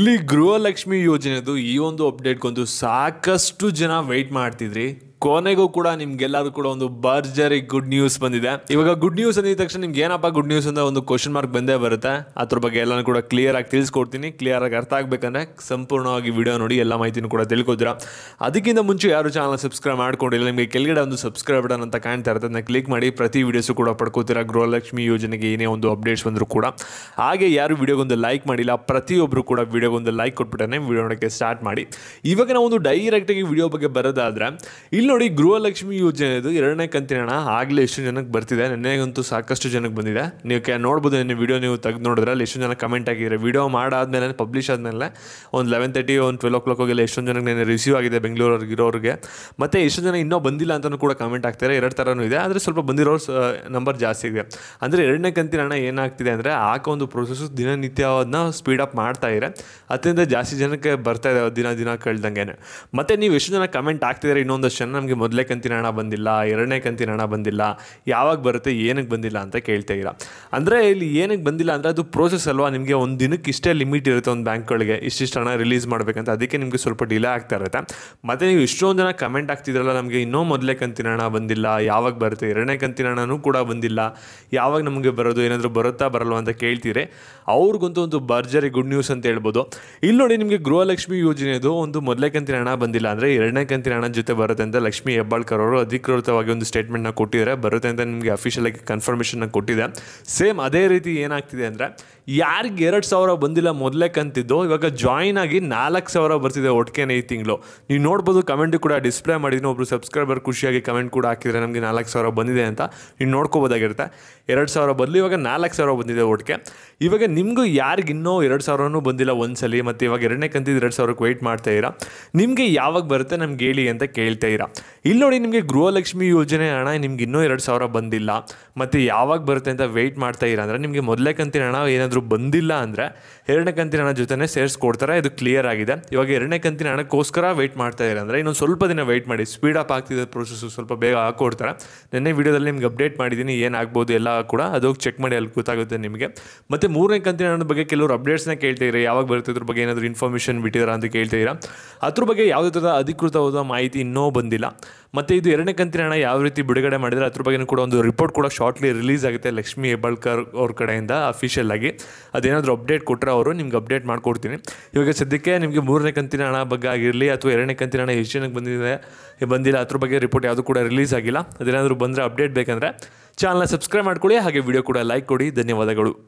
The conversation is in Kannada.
ಇಲ್ಲಿ ಗೃಹಲಕ್ಷ್ಮಿ ಯೋಜನೆದು ಈ ಒಂದು ಅಪ್ಡೇಟ್ಗೊಂದು ಸಾಕಷ್ಟು ಜನ ವೆಯ್ಟ್ ಮಾಡ್ತಿದ್ರಿ ಕೊನೆಗೂ ಕೂಡ ನಿಮ್ಗೆಲ್ಲರೂ ಕೂಡ ಒಂದು ಬರ್ಜರಿ ಗುಡ್ ನ್ಯೂಸ್ ಬಂದಿದೆ ಇವಾಗ ಗುಡ್ ನ್ಯೂಸ್ ಅಂದಿದ ತಕ್ಷಣ ನಿಮ್ಗೆ ಏನಪ್ಪ ಗುಡ್ ನ್ಯೂಸ್ ಅಂತ ಒಂದು ಕ್ವಶನ್ ಮಾರ್ಕ್ ಬಂದೇ ಬರುತ್ತೆ ಅದ್ರ ಬಗ್ಗೆ ಎಲ್ಲಾನು ಕೂಡ ಕ್ಲಿಯರ್ ಆಗಿ ತಿಳಿಸ್ಕೊಡ್ತೀನಿ ಕ್ಲಿಯರ್ ಆಗಿ ಅರ್ಥ ಆಗಬೇಕಂದ್ರೆ ಸಂಪೂರ್ಣವಾಗಿ ವಿಡಿಯೋ ನೋಡಿ ಎಲ್ಲ ಮಾಹಿತಿನೂ ಕೂಡ ತಿಳ್ಕೊತೀರಾ ಅದಕ್ಕಿಂತ ಮುಂಚೆ ಯಾರು ಚಾನಲ್ ಸಬ್ಸ್ಕ್ರೈಬ್ ಮಾಡ್ಕೊಂಡಿಲ್ಲ ನಿಮಗೆ ಕೆಳಗಡೆ ಒಂದು ಸಬ್ಸ್ಕ್ರೈಬ್ ಬಟನ್ ಅಂತ ಕಾಣ್ತಾ ಇರುತ್ತೆ ಅದನ್ನ ಕ್ಲಿಕ್ ಮಾಡಿ ಪ್ರತಿ ವಿಡಿಯೋಸು ಕೂಡ ಪಡ್ಕೋತೀರಾ ಗೃಹಲಕ್ಷ್ಮಿ ಯೋಜನೆಗೆ ಏನೇ ಒಂದು ಅಪ್ಡೇಟ್ಸ್ ಬಂದರೂ ಕೂಡ ಹಾಗೆ ಯಾರು ಒಂದು ಲೈಕ್ ಮಾಡಿಲ್ಲ ಪ್ರತಿಯೊಬ್ಬರು ಕೂಡ ಒಂದು ಲೈಕ್ ಕೊಟ್ಬಿಟ್ಟೆ ವಿಡಿಯೋ ನೋಡೋಕ್ಕೆ ಸ್ಟಾರ್ಟ್ ಮಾಡಿ ಇವಾಗ ನಾವು ಒಂದು ಡೈರೆಕ್ಟಾಗಿ ವಿಡಿಯೋ ಬಗ್ಗೆ ಬರೋದಾದ್ರೆ ಇಲ್ಲಿ ನೋಡಿ ಗೃಹಲಕ್ಷ್ಮಿ ಯೋಜನೆ ಇದು ಎರಡನೇ ಕಂತಿನ ಆಗಲೇ ಎಷ್ಟು ಜನಕ್ಕೆ ಬರ್ತಿದೆ ನೆನ್ನೆಗಂತೂ ಸಾಕಷ್ಟು ಜನಕ್ಕೆ ಬಂದಿದೆ ನೀವು ಕ್ಯಾ ನೋಡ್ಬೋದು ನಿನ್ನೆ ವೀಡಿಯೋ ನೀವು ತೆಗೆದು ನೋಡಿದ್ರೆ ಅಲ್ಲಿ ಎಷ್ಟೊಂದು ಜನ ಕಮೆಂಟ್ ಆಗಿದ್ರೆ ವೀಡಿಯೋ ಮಾಡಾದ್ಮೇಲೆ ಪಬ್ಲಿಷ್ ಆದಮೇಲೆ ಒಂದು ಲೆವೆನ್ ತರ್ಟಿ ಒಂದು ಟ್ವೆಲ್ ಓ ಕ್ಲಾಕ್ ಹೋಗಿಲ್ಲ ಎಷ್ಟೊಂದು ಜನಕ್ಕೆ ನೆನೆ ರಿಸೀವ್ ಆಗಿದೆ ಬೆಂಗಳೂರವ್ರಿಗೆ ಇರೋರಿಗೆ ಮತ್ತೆ ಎಷ್ಟು ಜನ ಇನ್ನೂ ಬಂದಿಲ್ಲ ಅಂತಲೂ ಕೂಡ ಕಮೆಂಟ್ ಆಗ್ತಾರೆ ಎರಡು ಥರನೂ ಇದೆ ಆದರೆ ಸ್ವಲ್ಪ ಬಂದಿರೋರು ನಂಬರ್ ಜಾಸ್ತಿ ಇದೆ ಅಂದರೆ ಎರಡನೇ ಕಂತಿನ ಹಣ ಏನಾಗ್ತಿದೆ ಅಂದರೆ ಆಕ ಒಂದು ಪ್ರೊಸೆಸ್ ದಿನನಿತ್ಯ ಅದನ್ನ ಸ್ಪೀಡ್ ಅಪ್ ಮಾಡ್ತಾ ಇದೆ ಅದರಿಂದ ಜಾಸ್ತಿ ಜನಕ್ಕೆ ಬರ್ತಾ ಇದೆ ದಿನ ದಿನ ಕಳೆದಂಗೆ ಮತ್ತೆ ನೀವು ಎಷ್ಟು ಜನ ಕಮೆಂಟ್ ಆಗ್ತಿದ್ರೆ ಇನ್ನೊಂದಷ್ಟು ಜನ ನಮಗೆ ಮೊದಲೇ ಕಂತಿನ ಹಣ ಬಂದಿಲ್ಲ ಎರಡನೇ ಕಂತಿನ ಹಣ ಬಂದಿಲ್ಲ ಯಾವಾಗ ಬರುತ್ತೆ ಏನಕ್ಕೆ ಬಂದಿಲ್ಲ ಅಂತ ಕೇಳ್ತಾ ಇಲ್ಲ ಅಂದರೆ ಇಲ್ಲಿ ಏನಕ್ಕೆ ಬಂದಿಲ್ಲ ಅಂದರೆ ಅದು ಪ್ರೋಸೆಸ್ ಅಲ್ವಾ ನಿಮಗೆ ಒಂದು ದಿನಕ್ಕೆ ಇಷ್ಟೇ ಲಿಮಿಟ್ ಇರುತ್ತೆ ಒಂದು ಬ್ಯಾಂಕ್ಗಳಿಗೆ ಇಷ್ಟಿಷ್ಟು ಹಣ ರಿಲೀಸ್ ಮಾಡಬೇಕಂತ ಅದಕ್ಕೆ ನಿಮಗೆ ಸ್ವಲ್ಪ ಡಿಲೇ ಆಗ್ತಾ ಇರುತ್ತೆ ಮತ್ತು ನೀವು ಇಷ್ಟೊಂದು ಜನ ಕಮೆಂಟ್ ಆಗ್ತಿದ್ರಲ್ಲ ನಮಗೆ ಇನ್ನೂ ಮೊದಲೇ ಕಂತಿನ ಹಣ ಬಂದಿಲ್ಲ ಯಾವಾಗ ಬರುತ್ತೆ ಎರಡನೇ ಕಂತಿನ ಹಣನೂ ಕೂಡ ಬಂದಿಲ್ಲ ಯಾವಾಗ ನಮಗೆ ಬರೋದು ಏನಾದರೂ ಬರುತ್ತಾ ಬರಲ್ವ ಅಂತ ಕೇಳ್ತೀರಿ ಅವ್ರಿಗಂತೂ ಒಂದು ಭರ್ಜರಿ ಗುಡ್ ನ್ಯೂಸ್ ಅಂತ ಹೇಳ್ಬೋದು ಇಲ್ಲಿ ನೋಡಿ ನಿಮಗೆ ಗೃಹಲಕ್ಷ್ಮಿ ಯೋಜನೆದು ಒಂದು ಮೊದಲೇ ಕಂತಿನ ಹಣ ಬಂದಿಲ್ಲ ಅಂದರೆ ಎರಡನೇ ಕಂತಿನ ಹಣ ಜೊತೆ ಬರುತ್ತೆ ಅಂತ ಲಕ್ಷ್ಮಿ ಹೆಬ್ಬಾಳ್ಕರ್ ಅವರು ಅಧಿಕೃತವಾಗಿ ಒಂದು ಸ್ಟೇಟ್ಮೆಂಟ್ನ ಕೊಟ್ಟಿದ್ದಾರೆ ಬರುತ್ತೆ ಅಂತ ನಿಮಗೆ ಅಫಿಷಿಯಲಾಗಿ ಕನ್ಫರ್ಮೇಷನ್ನ ಕೊಟ್ಟಿದೆ ಸೇಮ್ ಅದೇ ರೀತಿ ಏನಾಗ್ತಿದೆ ಅಂದರೆ ಯಾರಿಗೆ ಎರಡು ಸಾವಿರ ಬಂದಿಲ್ಲ ಮೊದಲೇ ಕಂತಿದ್ದು ಇವಾಗ ಜಾಯಿನ್ ಆಗಿ ನಾಲ್ಕು ಸಾವಿರ ಬರ್ತಿದೆ ಒಟ್ಟಿಗೆನೇ ಈ ತಿಂಗಳು ನೀವು ನೋಡ್ಬೋದು ಕಮೆಂಟ್ ಕೂಡ ಡಿಸ್ಪ್ಲೇ ಮಾಡಿದ್ದೀನಿ ಒಬ್ಬರು ಸಬ್ಸ್ಕ್ರೈಬರ್ ಖುಷಿಯಾಗಿ ಕಮೆಂಟ್ ಕೂಡ ಹಾಕಿದರೆ ನಮಗೆ ನಾಲ್ಕು ಸಾವಿರ ಬಂದಿದೆ ಅಂತ ನೀವು ನೋಡ್ಕೋಬೋದಾಗಿರುತ್ತೆ ಎರಡು ಸಾವಿರ ಬದಲು ಇವಾಗ ನಾಲ್ಕು ಸಾವಿರ ಬಂದಿದೆ ಒಟ್ಟಿಗೆ ಇವಾಗ ನಿಮಗೂ ಯಾರಿಗಿನ್ನೂ ಎರಡು ಸಾವಿರನೂ ಬಂದಿಲ್ಲ ಒಂದ್ಸಲಿ ಮತ್ತು ಇವಾಗ ಎರಡನೇ ಕಂತಿದ್ದು ಎರಡು ಸಾವಿರಕ್ಕೆ ವೆಯ್ಟ್ ಮಾಡ್ತಾ ಇರಾ ನಿಮಗೆ ಯಾವಾಗ ಬರುತ್ತೆ ನಮ್ಗೆ ಹೇಳಿ ಅಂತ ಕೇಳ್ತಾ ಇರಾ ಇಲ್ಲಿ ನೋಡಿ ನಿಮಗೆ ಗೃಹಲಕ್ಷ್ಮಿ ಯೋಜನೆ ಹಣ ನಿಮ್ಗೆ ಇನ್ನೂ ಎರಡು ಸಾವಿರ ಬಂದಿಲ್ಲ ಮತ್ತು ಯಾವಾಗ ಬರುತ್ತೆ ಅಂತ ವೆಯ್ಟ್ ಮಾಡ್ತಾ ಅಂದರೆ ನಿಮಗೆ ಮೊದಲೇ ಕಂತಿನ ಹಣ ಏನಾದರೂ ಬಂದಿಲ್ಲ ಅಂದರೆ ಎರಡನೇ ಕಂತಿನ ಹಣ ಜೊತೆ ಸೇರಿಸ್ಕೊಡ್ತಾರೆ ಇದು ಕ್ಲಿಯರ್ ಆಗಿದೆ ಇವಾಗ ಎರಡನೇ ಕಂತಿನ ಹಣಕ್ಕೋಸ್ಕರ ವೆಯ್ಟ್ ಮಾಡ್ತಾ ಅಂದರೆ ಇನ್ನೊಂದು ಸ್ವಲ್ಪ ದಿನ ವೆಯ್ಟ್ ಮಾಡಿ ಸ್ಪೀಡ್ ಅಪ್ ಆಗ್ತಿದೆ ಪ್ರೊಸೆಸ್ಸು ಸ್ವಲ್ಪ ಬೇಗ ಹಾಕ್ಕೊಡ್ತಾರೆ ನಿನ್ನೆ ವೀಡಿಯೋದಲ್ಲಿ ನಿಮ್ಗೆ ಅಪ್ಡೇಟ್ ಮಾಡಿದ್ದೀನಿ ಏನಾಗ್ಬೋದು ಎಲ್ಲ ಕೂಡ ಅದು ಚೆಕ್ ಮಾಡಿ ಅಲ್ಲಿ ಗೊತ್ತಾಗುತ್ತೆ ನಿಮಗೆ ಮತ್ತು ಮೂರನೇ ಕಂತಿನ ಹಣದ ಬಗ್ಗೆ ಕೆಲವರು ಅಪ್ಡೇಟ್ಸ್ನ ಕೇಳ್ತಿದ್ದೀರಾ ಯಾವಾಗ ಬರುತ್ತೆ ಇದ್ರ ಬಗ್ಗೆ ಏನಾದರೂ ಇನ್ಫಾರ್ಮೇಷನ್ ಬಿಟ್ಟಿದ್ದಾರೆ ಅಂತ ಕೇಳ್ತಿದ್ದೀರಾ ಅದ್ರ ಬಗ್ಗೆ ಯಾವುದೇ ಥರದ ಅಧಿಕೃತವಾದ ಮಾಹಿತಿ ಇನ್ನೂ ಬಂದಿಲ್ಲ ಮತ್ತು ಇದು ಎರಡನೇ ಕಂತಿನ ಹಣ ಯಾವ ರೀತಿ ಬಿಡುಗಡೆ ಮಾಡಿದರೆ ಅದ್ರ ಬಗ್ಗೆ ಕೂಡ ಒಂದು ರಿಪೋರ್ಟ್ ಕೂಡ ಶಾರ್ಟ್ಲಿ ರಿಲೀಸ್ ಆಗುತ್ತೆ ಲಕ್ಷ್ಮಿ ಹೆಬ್ಬಾಳ್ಕರ್ ಅವ್ರ ಕಡೆಯಿಂದ ಅಫಿಷಿಯಲ್ ಆಗಿ ಅದೇನಾದರೂ ಅಪ್ಡೇಟ್ ಕೊಟ್ಟರೆ ಅವರು ನಿಮ್ಗೆ ಅಪ್ಡೇಟ್ ಮಾಡಿಕೊಡ್ತೀನಿ ಇವಾಗ ಸದ್ಯಕ್ಕೆ ನಿಮಗೆ ಮೂರನೇ ಕಂತಿನ ಹಣ ಬಗ್ಗೆ ಆಗಿರಲಿ ಅಥವಾ ಎರಡನೇ ಕಂತಿನ ಹಣ ಎಷ್ಟು ಜನಕ್ಕೆ ಬಂದಿದೆ ಬಂದಿಲ್ಲ ಅದ್ರ ಬಗ್ಗೆ ರಿಪೋರ್ಟ್ ಯಾವುದೂ ಕೂಡ ರಿಲೀಸ್ ಆಗಿಲ್ಲ ಅದೇನಾದರೂ ಬಂದರೆ ಅಪ್ಡೇಟ್ ಬೇಕಂದರೆ ಚಾನಲ್ನ ಸಬ್ಸ್ಕ್ರೈಬ್ ಮಾಡಿಕೊಳ್ಳಿ ಹಾಗೆ ವಿಡಿಯೋ ಕೂಡ ಲೈಕ್ ಕೊಡಿ ಧನ್ಯವಾದಗಳು